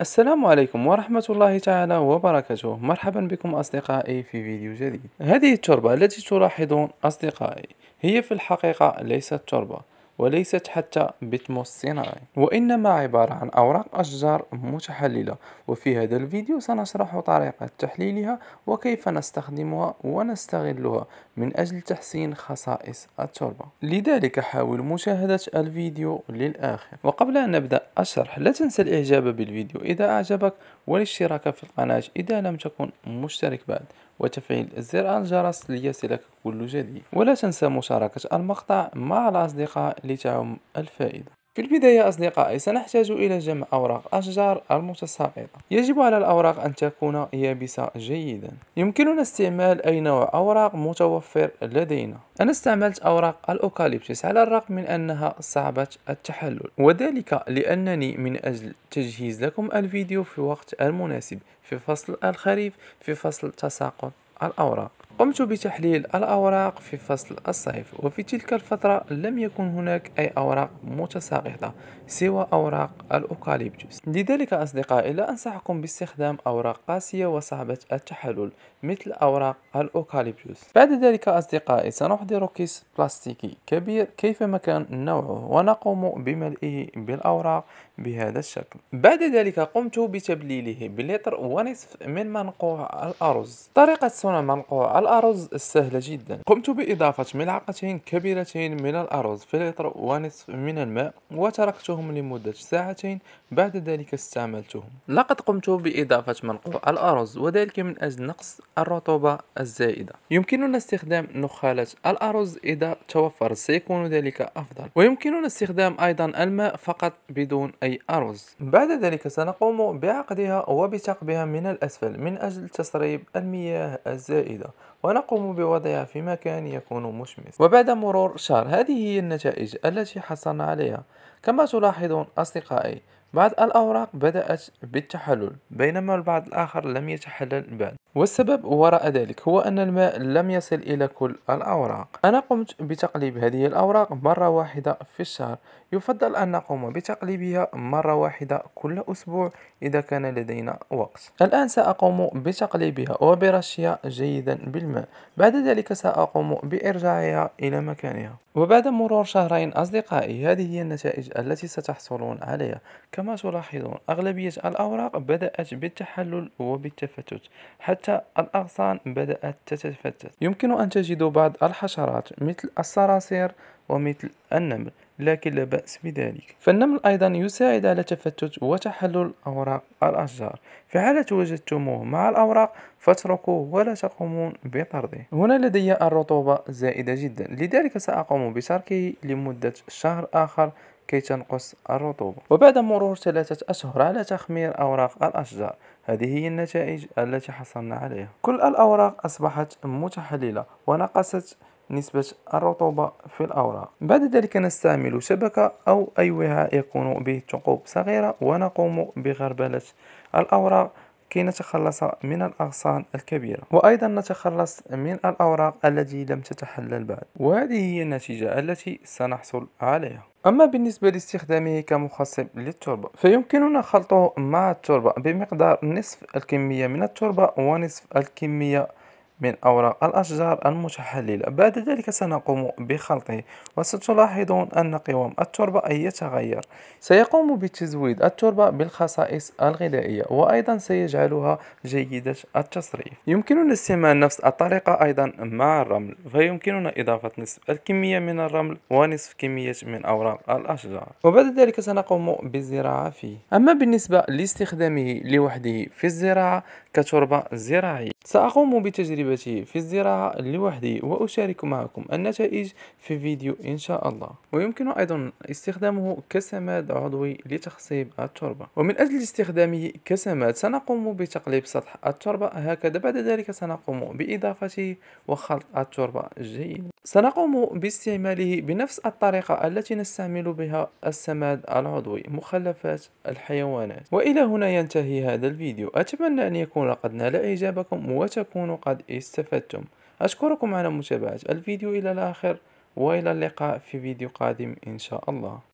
السلام عليكم ورحمة الله تعالى وبركاته مرحبا بكم أصدقائي في فيديو جديد هذه التربة التي تلاحظون أصدقائي هي في الحقيقة ليست تربة وليست حتى بتمو الصناعي وإنما عبارة عن أوراق أشجار متحللة وفي هذا الفيديو سنشرح طريقة تحليلها وكيف نستخدمها ونستغلها من أجل تحسين خصائص التربة لذلك حاول مشاهدة الفيديو للآخر وقبل أن نبدأ الشرح لا تنسى الإعجاب بالفيديو إذا أعجبك والاشتراك في القناة إذا لم تكن مشترك بعد وتفعيل زر الجرس ليصلك كل جديد ولا تنسى مشاركة المقطع مع الأصدقاء لتعم الفائدة في البداية أصدقائي سنحتاج إلى جمع أوراق أشجار المتساقطة يجب على الأوراق أن تكون يابسة جيدا يمكننا استعمال أي نوع أوراق متوفر لدينا أنا استعملت أوراق الأوكاليبتس على الرغم من أنها صعبة التحلل وذلك لأنني من أجل تجهيز لكم الفيديو في وقت المناسب في فصل الخريف في فصل تساقط الأوراق قمت بتحليل الأوراق في فصل الصيف وفي تلك الفترة لم يكن هناك أي أوراق متساقطة سوى أوراق الأوكاليبتوس لذلك أصدقائي لا أنصحكم باستخدام أوراق قاسية وصعبة التحلل مثل أوراق الأوكاليبتوس بعد ذلك أصدقائي سنحضر كيس بلاستيكي كبير كيفما كان نوعه ونقوم بملئه بالأوراق بهذا الشكل بعد ذلك قمت بتبليله بلتر ونصف من منقوع الأرز طريقة صنع منقوع الأرز سهلة جدا قمت بإضافة ملعقتين كبيرتين من الأرز في لتر ونصف من الماء وتركتهم لمدة ساعتين بعد ذلك استعملتهم لقد قمت بإضافة منقوع الأرز وذلك من أجل نقص الرطوبة الزائدة يمكننا استخدام نخالة الأرز إذا توفر سيكون ذلك أفضل ويمكننا استخدام أيضا الماء فقط بدون أي أرز بعد ذلك سنقوم بعقدها وبتقبها من الأسفل من أجل تسريب المياه الزائدة ونقوم بوضعها في مكان يكون مشمس وبعد مرور شهر هذه هي النتائج التي حصلنا عليها كما تلاحظون أصدقائي بعض الأوراق بدأت بالتحلل بينما البعض الآخر لم يتحلل بعد والسبب وراء ذلك هو أن الماء لم يصل إلى كل الأوراق أنا قمت بتقليب هذه الأوراق مرة واحدة في الشهر يفضل أن نقوم بتقليبها مرة واحدة كل أسبوع إذا كان لدينا وقت الآن سأقوم بتقليبها وبرشها جيدا بالماء بعد ذلك سأقوم بإرجاعها إلى مكانها وبعد مرور شهرين أصدقائي هذه هي النتائج التي ستحصلون عليها كما تلاحظون أغلبية الأوراق بدأت بالتحلل وبالتفتت حتى الأغصان بدأت تتفتت يمكن أن تجدوا بعض الحشرات مثل الصراصير ومثل النمل لكن لا بأس بذلك فالنمل أيضا يساعد على تفتت وتحلل أوراق الأشجار في حالة وجدتموه مع الأوراق فاتركوه ولا تقومون بطرده هنا لدي الرطوبة زائدة جدا لذلك سأقوم بتركه لمدة شهر آخر كي تنقص الرطوبة وبعد مرور ثلاثة أشهر على تخمير أوراق الأشجار هذه هي النتائج التي حصلنا عليها كل الأوراق أصبحت متحللة ونقصت نسبة الرطوبة في الأوراق بعد ذلك نستعمل شبكة أو أي وعاء يكون به ثقوب صغيرة ونقوم بغربلة الأوراق كي نتخلص من الأغصان الكبيرة وأيضا نتخلص من الأوراق التي لم تتحلل بعد وهذه هي النتيجة التي سنحصل عليها أما بالنسبة لاستخدامه كمخصب للتربة فيمكننا خلطه مع التربة بمقدار نصف الكمية من التربة ونصف الكمية من أوراق الأشجار المتحللة بعد ذلك سنقوم بخلطه وستلاحظون أن قوام التربة يتغير سيقوم بتزويد التربة بالخصائص الغذائية وأيضا سيجعلها جيدة التصريف يمكننا استعمال نفس الطريقة أيضا مع الرمل فيمكننا إضافة نصف الكمية من الرمل ونصف كمية من أوراق الأشجار وبعد ذلك سنقوم بالزراعة فيه أما بالنسبة لاستخدامه لوحده في الزراعة كتربة زراعية سأقوم بتجربته في الزراعة لوحدي وأشارك معكم النتائج في فيديو إن شاء الله ويمكن أيضا استخدامه كسماد عضوي لتخصيب التربة ومن أجل استخدامه كسماد سنقوم بتقليب سطح التربة هكذا بعد ذلك سنقوم بإضافته وخلط التربة جيدا سنقوم باستعماله بنفس الطريقة التي نستعمل بها السماد العضوي مخلفات الحيوانات وإلى هنا ينتهي هذا الفيديو أتمنى أن يكون قد نال إعجابكم وتكونوا قد استفدتم أشكركم على متابعة الفيديو إلى الآخر وإلى اللقاء في فيديو قادم إن شاء الله